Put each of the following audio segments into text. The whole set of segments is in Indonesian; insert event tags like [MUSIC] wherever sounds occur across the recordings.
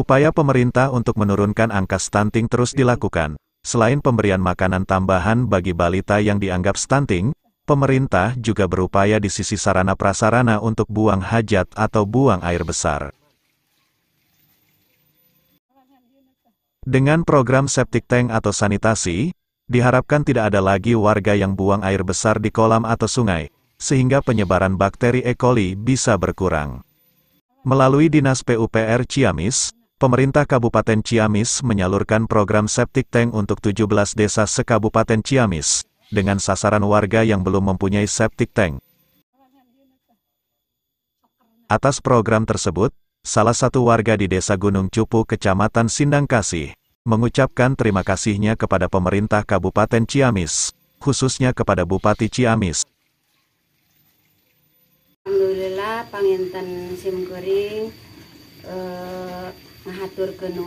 Upaya pemerintah untuk menurunkan angka stunting terus dilakukan. Selain pemberian makanan tambahan bagi balita yang dianggap stunting, pemerintah juga berupaya di sisi sarana prasarana untuk buang hajat atau buang air besar. Dengan program septic tank atau sanitasi, diharapkan tidak ada lagi warga yang buang air besar di kolam atau sungai, sehingga penyebaran bakteri E. coli bisa berkurang. Melalui Dinas PUPR Ciamis, pemerintah Kabupaten Ciamis menyalurkan program septic tank untuk 17 desa sekabupaten Ciamis, dengan sasaran warga yang belum mempunyai septic tank. Atas program tersebut, salah satu warga di Desa Gunung Cupu, Kecamatan Sindangkasih, mengucapkan terima kasihnya kepada pemerintah Kabupaten Ciamis, khususnya kepada Bupati Ciamis. Alhamdulillah, panginten simkuring ngatur ke ke,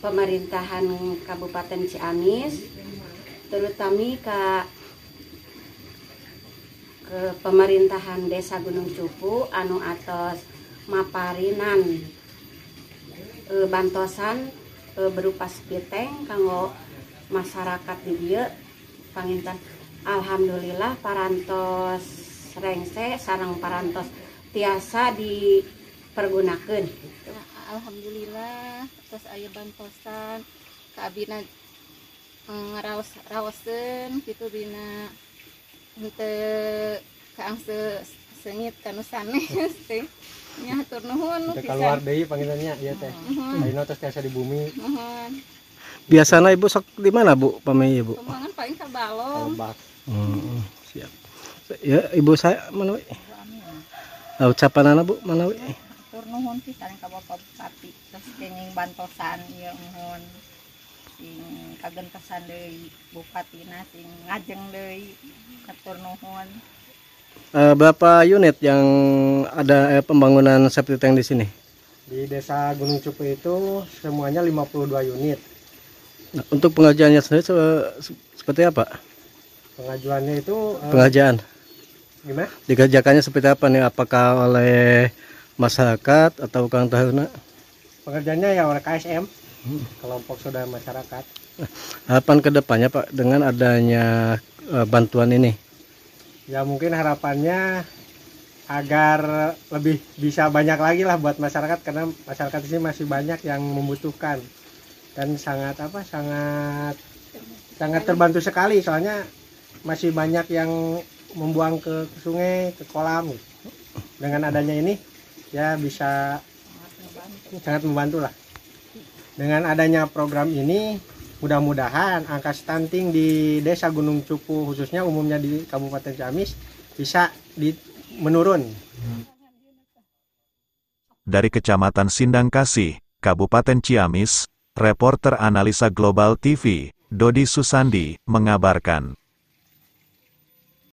pemerintahan Kabupaten Ciamis terutama ke, ke pemerintahan Desa Gunung Cupu anu atas maparinan e, bantosan e, berupa spiteng kanggo masyarakat di dia pangintan Alhamdulillah parantos Rengse sarang parantos tiasa dipergunakan gitu. Alhamdulillah terus ayah bantosan kabina eh, ngeraos raosen gitu bina untuk kaang se sengit kanu sanes [LAUGHS] teh nya hatur nuhun keluar deui panggilannya ieu iya teh ayeuna tos tiasa di bumi biasanya ibu sok di mana bu ibu? Kemangan paling ke balong hmm, hmm, siap ya ibu saya mana we? Nah, ucapan anak bu mana we? Ya, Tur nuhun sih bapak bupati terus kening bantosan ya nuhun sing kagentasan dari bupati, sing ngajeng dari katur Uh, eh, berapa unit yang ada eh, pembangunan septi tank di sini? Di desa Gunung Cupu itu semuanya 52 unit. Nah, untuk pengajuannya sendiri se se seperti apa? Pengajuannya itu eh, pengajian. Uh, Gimana? Dikerjakannya seperti apa nih? Apakah oleh masyarakat atau Kang tahuna? Pekerjaannya ya oleh KSM, hmm. kelompok saudara masyarakat. Harapan kedepannya Pak dengan adanya uh, bantuan ini? Ya mungkin harapannya agar lebih bisa banyak lagi lah buat masyarakat karena masyarakat di sini masih banyak yang membutuhkan dan sangat apa sangat sangat terbantu sekali soalnya masih banyak yang membuang ke, sungai ke kolam dengan adanya ini ya bisa sangat membantu lah dengan adanya program ini mudah-mudahan angka stunting di desa Gunung Cupu khususnya umumnya di Kabupaten Ciamis bisa di, menurun dari Kecamatan Sindang Kasih, Kabupaten Ciamis, reporter analisa Global TV, Dodi Susandi, mengabarkan.